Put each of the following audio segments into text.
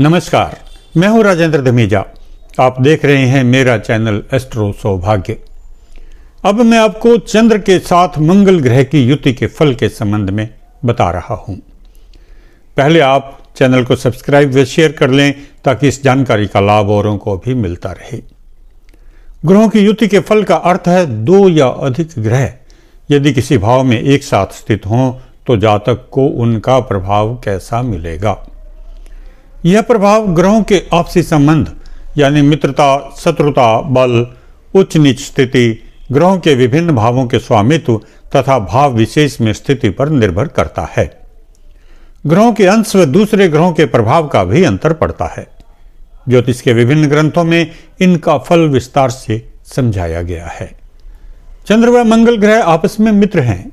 नमस्कार मैं हूं राजेंद्र धमीजा आप देख रहे हैं मेरा चैनल एस्ट्रो सौभाग्य अब मैं आपको चंद्र के साथ मंगल ग्रह की युति के फल के संबंध में बता रहा हूं पहले आप चैनल को सब्सक्राइब व शेयर कर लें ताकि इस जानकारी का लाभ औरों को भी मिलता रहे ग्रहों की युति के फल का अर्थ है दो या अधिक ग्रह यदि किसी भाव में एक साथ स्थित हों तो जातक को उनका प्रभाव कैसा मिलेगा यह प्रभाव ग्रहों के आपसी संबंध यानी मित्रता शत्रुता बल उच्च नीच स्थिति ग्रहों के विभिन्न भावों के स्वामित्व तथा भाव विशेष में स्थिति पर निर्भर करता है ग्रहों के अंश व दूसरे ग्रहों के प्रभाव का भी अंतर पड़ता है ज्योतिष के विभिन्न ग्रंथों में इनका फल विस्तार से समझाया गया है चंद्र व मंगल ग्रह आपस में मित्र हैं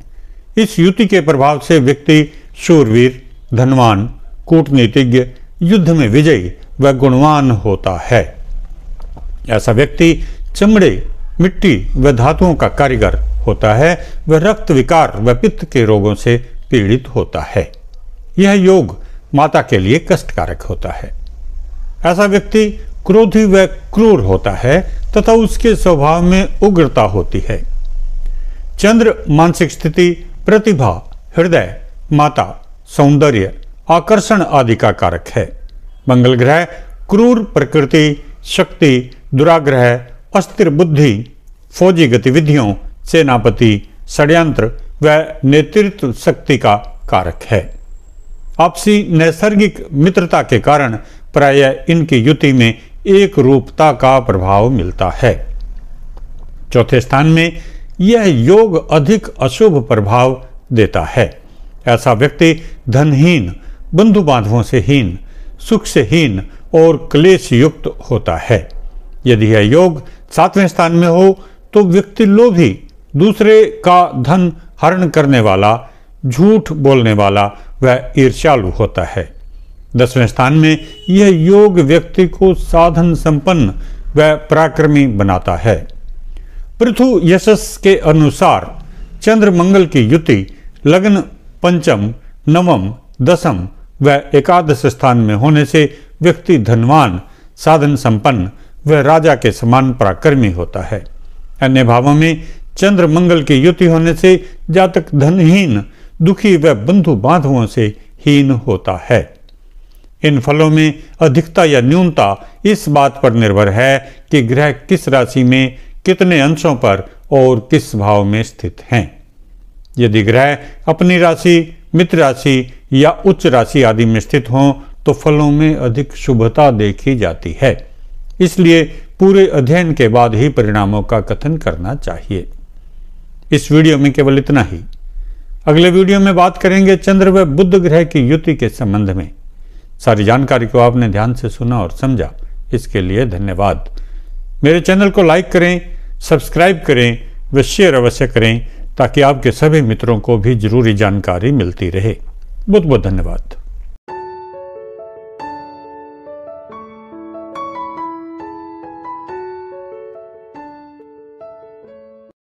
इस युति के प्रभाव से व्यक्ति शूरवीर धनवान कूटनीतिज्ञ युद्ध में विजयी व गुणवान होता है ऐसा व्यक्ति चमड़े मिट्टी व धातुओं का कारीगर होता है वह रक्त विकार व पित्त के रोगों से पीड़ित होता है यह योग माता के लिए कष्टकारक होता है ऐसा व्यक्ति क्रोधी व क्रूर होता है तथा उसके स्वभाव में उग्रता होती है चंद्र मानसिक स्थिति प्रतिभा हृदय माता सौंदर्य आकर्षण आदि का कारक है मंगल ग्रह क्रूर प्रकृति शक्ति दुराग्रह अस्थिर बुद्धि फौजी गतिविधियों सेनापति षड्यंत्र व नेतृत्व शक्ति का कारक है आपसी नैसर्गिक मित्रता के कारण प्राय इनकी युति में एक रूपता का प्रभाव मिलता है चौथे स्थान में यह योग अधिक अशुभ प्रभाव देता है ऐसा व्यक्ति धनहीन बंधु बांधवों से हीन सुख से हीन और क्लेश युक्त होता है यदि यह योग सातवें स्थान में हो तो व्यक्ति लोभी दूसरे का धन हरण करने वाला झूठ बोलने वाला व ईर्ष्यालु होता है दसवें स्थान में यह योग व्यक्ति को साधन संपन्न व पराक्रमी बनाता है पृथु यशस के अनुसार चंद्र मंगल की युति लग्न पंचम नवम दसम वह एकादश स्थान में होने से व्यक्ति धनवान साधन संपन्न व राजा के समान पराक्रमी होता है अन्य भावों में चंद्र मंगल की युति होने से जातक धनहीन दुखी व बंधु बांधुओं से हीन होता है इन फलों में अधिकता या न्यूनता इस बात पर निर्भर है कि ग्रह किस राशि में कितने अंशों पर और किस भाव में स्थित हैं यदि ग्रह अपनी राशि मित्र राशि या उच्च राशि आदि में स्थित हों तो फलों में अधिक शुभता देखी जाती है इसलिए पूरे अध्ययन के बाद ही परिणामों का कथन करना चाहिए इस वीडियो में केवल इतना ही अगले वीडियो में बात करेंगे चंद्र व बुद्ध ग्रह की युति के संबंध में सारी जानकारी को आपने ध्यान से सुना और समझा इसके लिए धन्यवाद मेरे चैनल को लाइक करें सब्सक्राइब करें व शेयर अवश्य करें ताकि आपके सभी मित्रों को भी जरूरी जानकारी मिलती रहे बहुत बहुत धन्यवाद